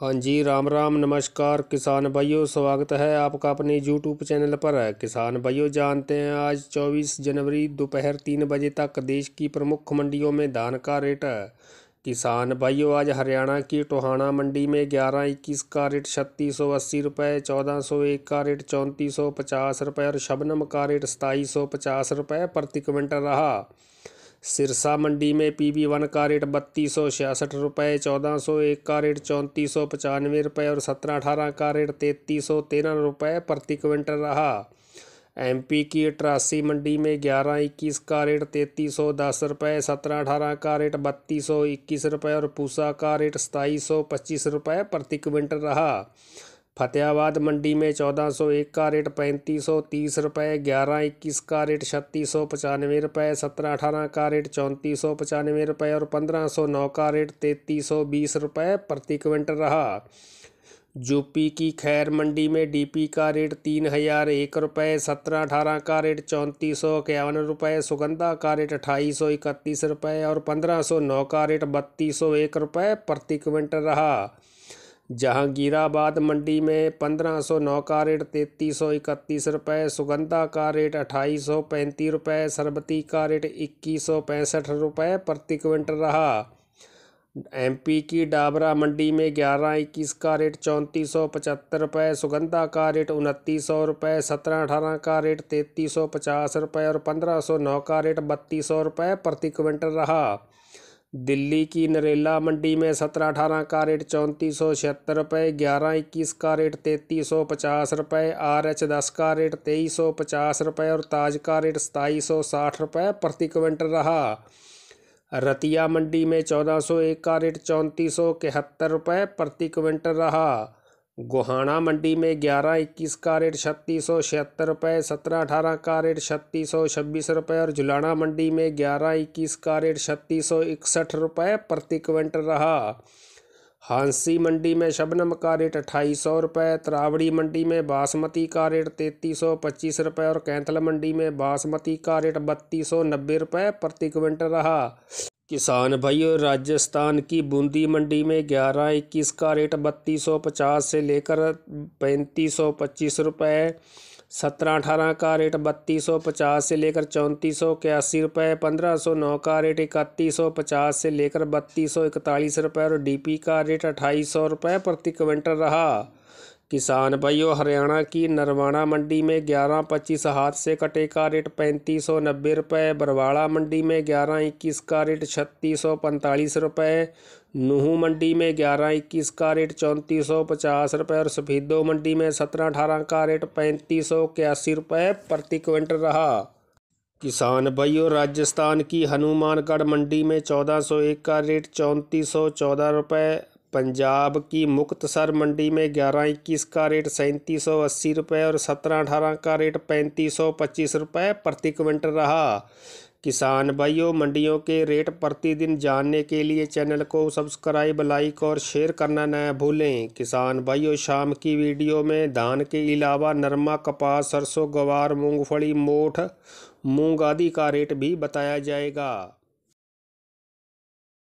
हाँ जी राम राम नमस्कार किसान भाइयों स्वागत है आपका अपने यूट्यूब चैनल पर किसान भाइयों जानते हैं आज 24 जनवरी दोपहर तीन बजे तक देश की प्रमुख मंडियों में धान का रेट किसान भाइयों आज हरियाणा की टोहाना मंडी में ग्यारह इक्कीस का रेट छत्तीस सौ अस्सी रुपये चौदह सौ एक का रेट चौंतीस सौ पचास रुपये और शबनम का रेट सताईस सौ पचास रुपये प्रति क्विंटल रहा सिरसा मंडी में पी वन का रेट बत्तीस सौ छियासठ रुपये चौदह सौ एक का रेट चौंतीस सौ पचानवे रुपये और सत्रह अठारह का रेट तैंतीस सौ तेरह रुपये प्रति क्विंटल रहा एमपी की अट्रासी मंडी में ग्यारह इक्कीस का रेट तैंतीस सौ दस रुपये सत्रह अठारह का रेट बत्तीस सौ इक्कीस रुपये और पूसा का रेट सताईस सौ पच्चीस रुपये प्रति क्विंटल रहा फतेहाबाद मंडी में चौदह सौ एक का रेट पैंतीस सौ तीस रुपये ग्यारह इक्कीस का रेट छत्तीस सौ पचानवे रुपये सत्रह अठारह का रेट चौंतीस सौ पचानवे रुपये और पंद्रह सौ नौ का रेट तैंतीस सौ बीस रुपये प्रति क्विंटल रहा यूपी की खैर मंडी में डीपी का रेट तीन हजार एक रुपये सत्रह अठारह का रेट चौंतीस सौ इक्यावन रुपये सुगंधा का रेट अट्ठाईस सौ इकतीस रुपये और पंद्रह सौ नौ का रेट बत्तीस सौ एक रुपये प्रति क्विंटल रहा जहांगीराबाद मंडी में पंद्रह सौ नौ का रेट तैतीस सौ इकतीस रुपये सुगंधा का रेट अट्ठाईस सौ पैंतीस रुपये सरबती का रेट इक्कीस सौ पैंसठ रुपये प्रति क्विंटल रहा एमपी की डाबरा मंडी में ग्यारह इक्कीस का रेट चौंतीस सौ पचहत्तर रुपये सुगंधा का रेट उनतीस सौ रुपये सत्रह अठारह का रेट तैतीस सौ पचास रुपये और पंद्रह सौ नौ का रेट बत्तीस सौ रुपये प्रति क्विंटल रहा दिल्ली की नरेला मंडी में सत्रह अठारह का रेट चौंतीस सौ छिहत्तर रुपये ग्यारह इक्कीस का रेट तैंतीस सौ पचास रुपये आर एच दस का रेट तेईस सौ पचास रुपये और ताज का रेट सताईस सौ साठ रुपये प्रति क्विंटल रहा रतिया मंडी में चौदह सौ एक का रेट चौंतीस सौ इकहत्तर रुपये प्रति क्विंटल रहा गोहाना मंडी में ग्यारह इक्कीस का रेट छत्तीस सौ छिहत्तर रुपये सत्रह अठारह का रेट छत्तीस सौ छब्बीस रुपये और जुलाना मंडी में ग्यारह इक्कीस का रेट छत्तीस सौ इकसठ रुपये प्रति क्विंटल रहा हांसी मंडी में शबनम का रेट अट्ठाईस सौ रुपये त्रावड़ी मंडी में बासमती का रेट तैंतीस सौ पच्चीस रुपये और कैंथल मंडी में बासमती का रेट बत्तीस सौ नब्बे रुपये प्रति क्विंटल रहा किसान भाइयों राजस्थान की बूंदी मंडी में ग्यारह इक्कीस का रेट बत्तीस सौ पचास से लेकर पैंतीस सौ पच्चीस रुपये सत्रह अठारह का रेट बत्तीस सौ पचास से लेकर चौंतीस सौ इक्यासी रुपये पंद्रह सौ नौ का रेट इकतीस सौ पचास से लेकर बत्तीस सौ इकतालीस रुपये और डीपी का रेट अट्ठाईस सौ रुपये प्रति क्विंटल रहा किसान भाइयों हरियाणा की नरवाणा मंडी में ग्यारह पच्चीस हाथ से कटे का रेट पैंतीस सौ नब्बे रुपये बरवाड़ा मंडी में ग्यारह इक्कीस का रेट छत्तीस सौ पैंतालीस रुपये नूह मंडी में ग्यारह इक्कीस का रेट चौंतीस सौ पचास रुपये और सफीदो मंडी में सत्रह अठारह का रेट पैंतीस सौ इक्यासी रुपये प्रति क्विंटल रहा किसान भाइयों राजस्थान की हनुमानगढ़ मंडी में चौदह सौ एक का रेट चौंतीस सौ चौदह रुपये पंजाब की मुक्तसर मंडी में ग्यारह इक्कीस का रेट सैंतीस सौ अस्सी रुपये और सत्रह अठारह का रेट पैंतीस सौ पच्चीस रुपये प्रति क्विंटल रहा किसान भाइयों मंडियों के रेट प्रतिदिन जानने के लिए चैनल को सब्सक्राइब लाइक और शेयर करना न भूलें किसान भाइयों शाम की वीडियो में धान के अलावा नरमा कपास सरसों गवार मूंगफली मोठ मूंग आदि का रेट भी बताया जाएगा